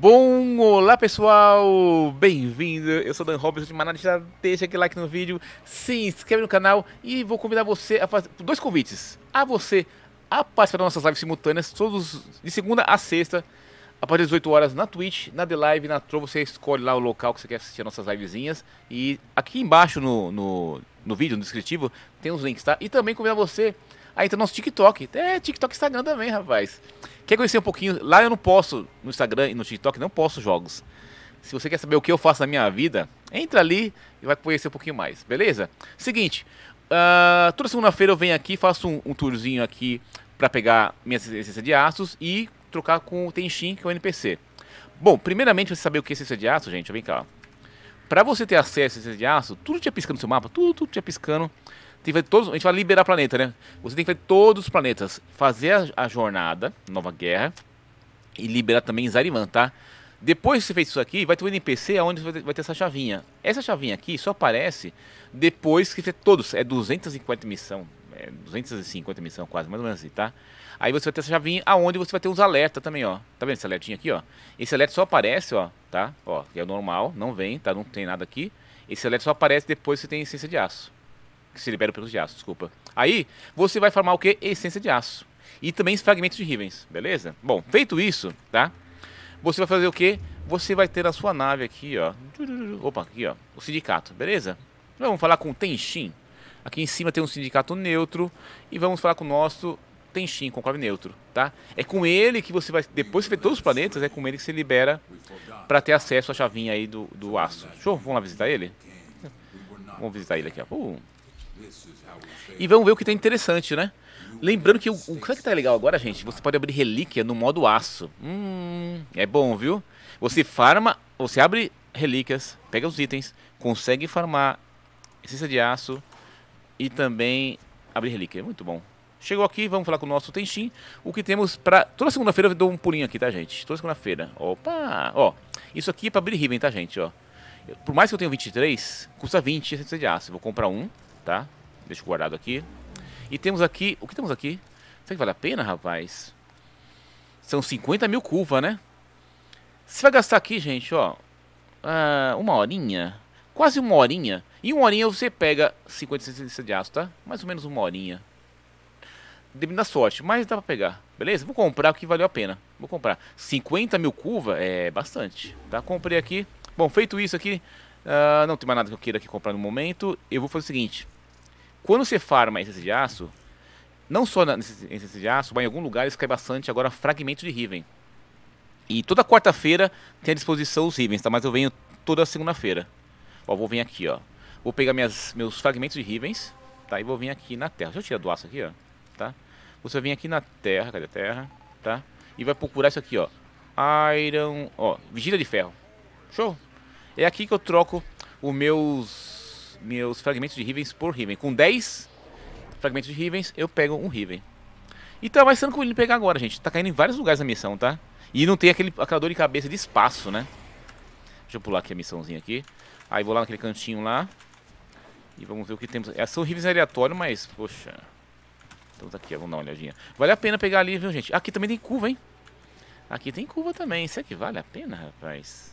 Bom, olá pessoal, bem-vindo, eu sou Dan Robson de Manaus, deixa aquele like no vídeo, se inscreve no canal e vou convidar você a fazer dois convites, a você a participar das nossas lives simultâneas, todos de segunda a sexta, a partir das 18 horas na Twitch, na The Live, na Tro, você escolhe lá o local que você quer assistir as nossas livezinhas e aqui embaixo no, no, no vídeo, no descritivo, tem os links, tá? E também convidar você ah, então nosso TikTok. É, TikTok e Instagram também, rapaz. Quer conhecer um pouquinho? Lá eu não posso, no Instagram e no TikTok, não posso jogos. Se você quer saber o que eu faço na minha vida, entra ali e vai conhecer um pouquinho mais, beleza? Seguinte, uh, toda segunda-feira eu venho aqui, faço um, um tourzinho aqui para pegar minha essência de aços e trocar com o Tenshin, que é o NPC. Bom, primeiramente, você saber o que é essência de aço, gente, vem cá. Pra você ter acesso a essência de aço, tudo tinha piscando no seu mapa, tudo, tudo tinha piscando tem que fazer todos, a gente vai liberar planeta, né? Você tem que fazer todos os planetas, fazer a, a jornada, nova guerra, e liberar também Zariman, tá? Depois que você fez isso aqui, vai ter um NPC onde vai ter, vai ter essa chavinha. Essa chavinha aqui só aparece depois que você todos, é 250 missão, é 250 missão quase, mais ou menos assim, tá? Aí você vai ter essa chavinha aonde você vai ter os alertas também, ó. Tá vendo esse alertinho aqui, ó? Esse alerta só aparece, ó, tá? Ó, que é o normal, não vem, tá? Não tem nada aqui. Esse alerta só aparece depois que você tem essência de aço que se liberam pelos de aço, desculpa. Aí, você vai formar o que? Essência de aço. E também fragmentos de rivens, beleza? Bom, feito isso, tá? Você vai fazer o que? Você vai ter a sua nave aqui, ó. Opa, aqui, ó. O sindicato, beleza? Vamos falar com o Tenshin. Aqui em cima tem um sindicato neutro. E vamos falar com o nosso Tenshin, conclave neutro, tá? É com ele que você vai... Depois que você vê todos os planetas, é com ele que você libera para ter acesso à chavinha aí do, do aço. Show? Vamos lá visitar ele? Vamos visitar ele aqui, ó. Uh. E vamos ver o que tem tá interessante, né? Lembrando que o, o que tá legal agora, gente? Você pode abrir relíquia no modo aço. Hum, é bom, viu? Você farma, você abre relíquias, pega os itens, consegue farmar essência de aço e também abrir relíquia. Muito bom. Chegou aqui, vamos falar com o nosso Tenshin. O que temos pra... Toda segunda-feira eu dou um pulinho aqui, tá, gente? Toda segunda-feira. Opa! Ó, isso aqui é pra abrir Riven, tá, gente? Ó, por mais que eu tenha 23, custa 20 essência de aço. Eu vou comprar um, tá? Deixa guardado aqui. E temos aqui... O que temos aqui? Será que vale a pena, rapaz? São 50 mil curva, né? Você vai gastar aqui, gente, ó... Ah, uma horinha. Quase uma horinha. Em uma horinha você pega 50 centímetros de aço, tá? Mais ou menos uma horinha. Depende da sorte, mas dá pra pegar. Beleza? Vou comprar o que valeu a pena. Vou comprar. 50 mil curva é bastante. Tá? Comprei aqui. Bom, feito isso aqui... Uh, não tem mais nada que eu queira aqui comprar no momento. Eu vou fazer o seguinte. Quando você farma essência de aço, não só na essência de aço, mas em algum lugar isso cai bastante agora fragmentos de Riven. E toda quarta-feira tem à disposição os Rivens, tá? Mas eu venho toda segunda-feira. Ó, vou vir aqui, ó. Vou pegar minhas, meus fragmentos de Rivens, tá? E vou vir aqui na terra. Deixa eu tirar do aço aqui, ó. Tá? Você vem aqui na terra, cadê a terra? Tá? E vai procurar isso aqui, ó. Iron, ó, vigília de ferro. Show? É aqui que eu troco os meus meus, fragmentos de Rivens por Riven. Com 10 fragmentos de Rivens, eu pego um Riven. E tá mais tranquilo de pegar agora, gente. Tá caindo em vários lugares na missão, tá? E não tem aquele, aquela dor de cabeça de espaço, né? Deixa eu pular aqui a missãozinha aqui. Aí vou lá naquele cantinho lá. E vamos ver o que temos. Essas é, são Rivens aleatório, mas, poxa... Estamos tá aqui, vamos dar uma olhadinha. Vale a pena pegar ali, viu, gente? Aqui também tem curva, hein? Aqui tem curva também. Será que vale a pena, rapaz?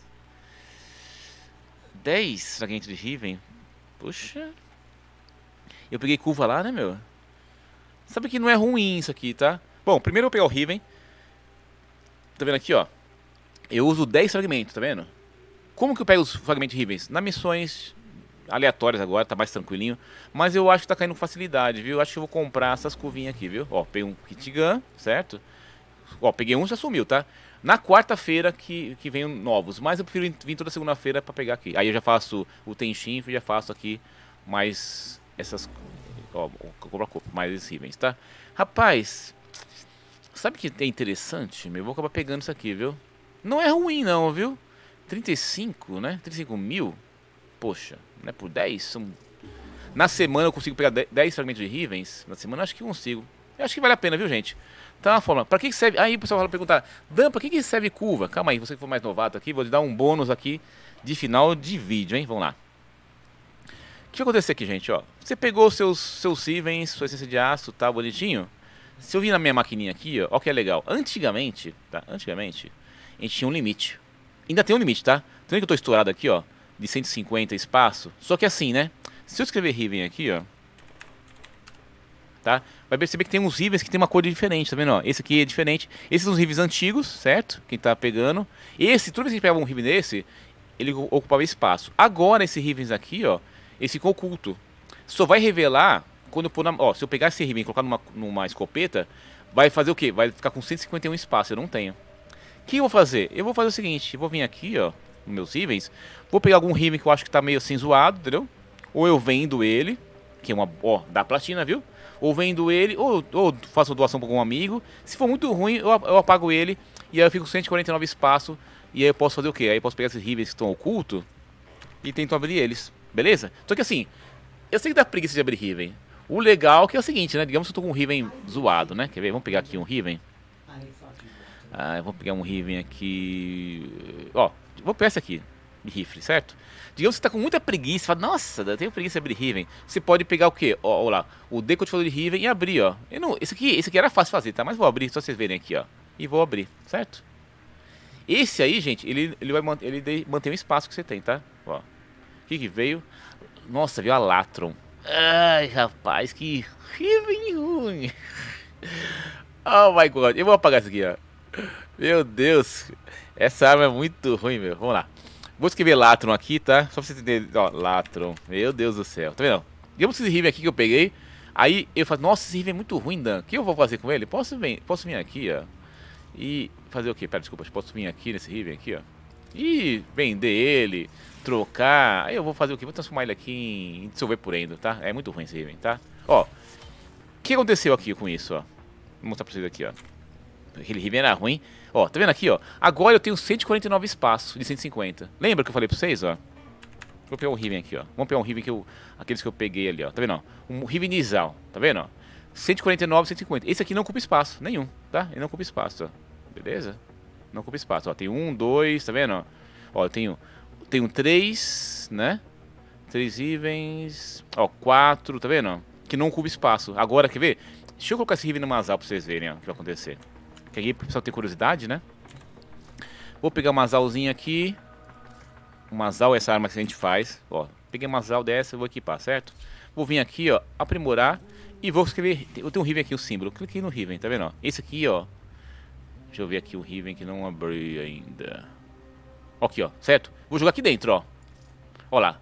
10 fragmentos de Riven. Puxa, Eu peguei curva lá, né, meu? Sabe que não é ruim isso aqui, tá? Bom, primeiro eu vou pegar o Riven. Tá vendo aqui, ó? Eu uso 10 fragmentos, tá vendo? Como que eu pego os fragmentos Rivens? Na missões aleatórias agora, tá mais tranquilinho. Mas eu acho que tá caindo com facilidade, viu? Acho que eu vou comprar essas curvinhas aqui, viu? Ó, peguei um Kit Gun, certo? Ó, peguei um já sumiu, tá? na quarta-feira que, que vem novos. Mas eu prefiro vir toda segunda-feira para pegar aqui. Aí eu já faço o Tenshin e já faço aqui mais essas. Ó, cobra copa, mais esses Rivens, tá? Rapaz, sabe que é interessante? Eu vou acabar pegando isso aqui, viu? Não é ruim, não, viu? 35, né? 35 mil? Poxa, né? Por 10 são. Na semana eu consigo pegar 10 fragmentos de Rivens? Na semana acho que consigo. Eu acho que vale a pena, viu, gente? tá uma forma. Para que serve? Aí o pessoal vai perguntar, Dan, para que serve curva? Calma aí, você que for mais novato aqui, vou te dar um bônus aqui de final de vídeo, hein? Vamos lá. O que aconteceu aqui, gente? Ó, você pegou seus, seus Sivens, sua essência de aço, tá bonitinho? Se eu vir na minha maquininha aqui, ó, ó que é legal. Antigamente, tá? Antigamente, a gente tinha um limite. Ainda tem um limite, tá? Tem que eu tô estourado aqui, ó, de 150 espaço. Só que é assim, né? Se eu escrever Riven aqui, ó, tá? Vai perceber que tem uns rivers que tem uma cor diferente, tá vendo? Ó, esse aqui é diferente. Esses são os rivers antigos, certo? Quem tá pegando. Esse, toda vez que a gente pegava um river desse, ele ocupava espaço. Agora esse rivers aqui, ó, esse ficou oculto. Só vai revelar quando eu pôr na... Ó, se eu pegar esse river e colocar numa, numa escopeta, vai fazer o quê? Vai ficar com 151 espaço, eu não tenho. O que eu vou fazer? Eu vou fazer o seguinte, vou vir aqui, ó, nos meus rivens, vou pegar algum riven que eu acho que tá meio assim zoado, entendeu? Ou eu vendo ele, que é uma... ó, dá platina, viu? ou vendo ele, ou, ou faço doação para algum amigo. Se for muito ruim, eu, eu apago ele e aí eu fico com 149 espaço. E aí eu posso fazer o quê? Aí eu posso pegar esses rivers que estão ocultos e tento abrir eles, beleza? Só que assim, eu sei que dá preguiça de abrir Riven. O legal é que é o seguinte, né? Digamos que eu tô com um Riven zoado, né? Quer ver? Vamos pegar aqui um Riven. Ah, eu vou pegar um Riven aqui. Ó, vou pegar esse aqui de rifle, certo? Digamos que você está com muita preguiça, fala, nossa, eu tenho preguiça de abrir Riven. Você pode pegar o quê? Ó, ó lá, o decodificador de Riven e abrir, ó. Eu não, esse, aqui, esse aqui era fácil fazer, tá? Mas vou abrir, só vocês verem aqui, ó. E vou abrir, certo? Esse aí, gente, ele, ele vai manter, ele de, o espaço que você tem, tá? Ó. O que, que veio? Nossa, veio a Latron. Ai, rapaz, que Riven ruim. Oh my god, eu vou apagar isso aqui, ó. Meu Deus, essa arma é muito ruim, meu. Vamos lá. Vou escrever Latron aqui, tá? Só pra você entender. Ó, Latron. Meu Deus do céu. Tá vendo? Digamos que esse Riven aqui que eu peguei. Aí eu falo, nossa, esse Riven é muito ruim, Dan. O que eu vou fazer com ele? Posso vir, posso vir aqui, ó. E fazer o quê? Pera, desculpa. Posso vir aqui nesse Riven aqui, ó. E vender ele, trocar. Aí eu vou fazer o quê? Vou transformar ele aqui em, em dissolver por endo, tá? É muito ruim esse Riven, tá? Ó. O que aconteceu aqui com isso, ó? Vou mostrar pra vocês aqui, ó aquele Rivian era ruim. Ó, tá vendo aqui, ó? Agora eu tenho 149 espaços de 150. Lembra que eu falei pra vocês, ó? Vou pegar um Riven aqui, ó. Vamos pegar um Riven que eu... Aqueles que eu peguei ali, ó. Tá vendo, ó? Um Riven Nizal. Tá vendo, ó? 149, 150. Esse aqui não ocupa espaço nenhum, tá? Ele não ocupa espaço, ó. Beleza? Não ocupa espaço, ó. Tem um, dois, tá vendo, ó? Ó, eu tenho... Tenho três, né? Três Rivens... Ó, quatro, tá vendo, ó? Que não ocupa espaço. Agora, quer ver? Deixa eu colocar esse Riven no Mazal pra vocês verem, ó. O que vai acontecer. Peguei o pessoal ter curiosidade, né? Vou pegar uma azalzinha aqui. Uma azal é essa arma que a gente faz. Ó, peguei uma azal dessa, vou equipar, certo? Vou vir aqui, ó, aprimorar. E vou escrever... Eu tenho um Riven aqui, o um símbolo. Cliquei no Riven, tá vendo? Ó? Esse aqui, ó. Deixa eu ver aqui o Riven que não abri ainda. Aqui, ó, certo? Vou jogar aqui dentro, ó. Ó lá.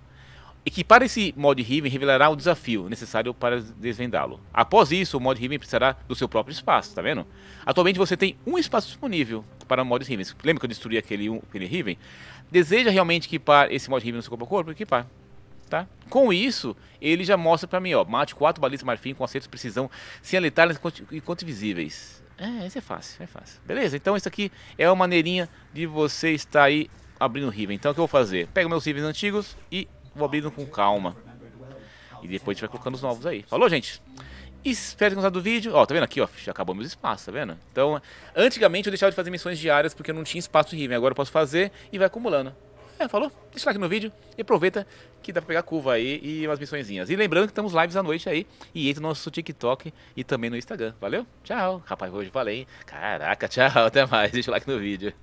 Equipar esse mod Riven revelará o desafio necessário para desvendá-lo. Após isso, o mod Riven precisará do seu próprio espaço, tá vendo? Atualmente você tem um espaço disponível para Mod Riven. Lembra que eu destruí aquele, aquele Riven? Deseja realmente equipar esse mod Riven no seu corpo a corpo? Equipar. Tá? Com isso, ele já mostra para mim, ó, mate 4 balizas marfim com acerto de precisão, sem aletárias e quanto visíveis. É, isso é fácil, é fácil. Beleza, então isso aqui é uma maneirinha de você estar aí abrindo o Riven. Então o que eu vou fazer? Pego meus Rivens antigos e Vou abrindo com calma. E depois a gente vai colocando os novos aí. Falou, gente? Espero que tenham gostado do vídeo. Ó, tá vendo aqui, ó? Já acabou meus espaços, tá vendo? Então, antigamente eu deixava de fazer missões diárias porque eu não tinha espaço Riven. Agora eu posso fazer e vai acumulando. É, falou? Deixa like no vídeo e aproveita que dá pra pegar curva aí e umas missõezinhas. E lembrando que estamos lives à noite aí e entra no nosso TikTok e também no Instagram. Valeu? Tchau. Rapaz, hoje falei, hein? Caraca, tchau. Até mais. Deixa o like no vídeo.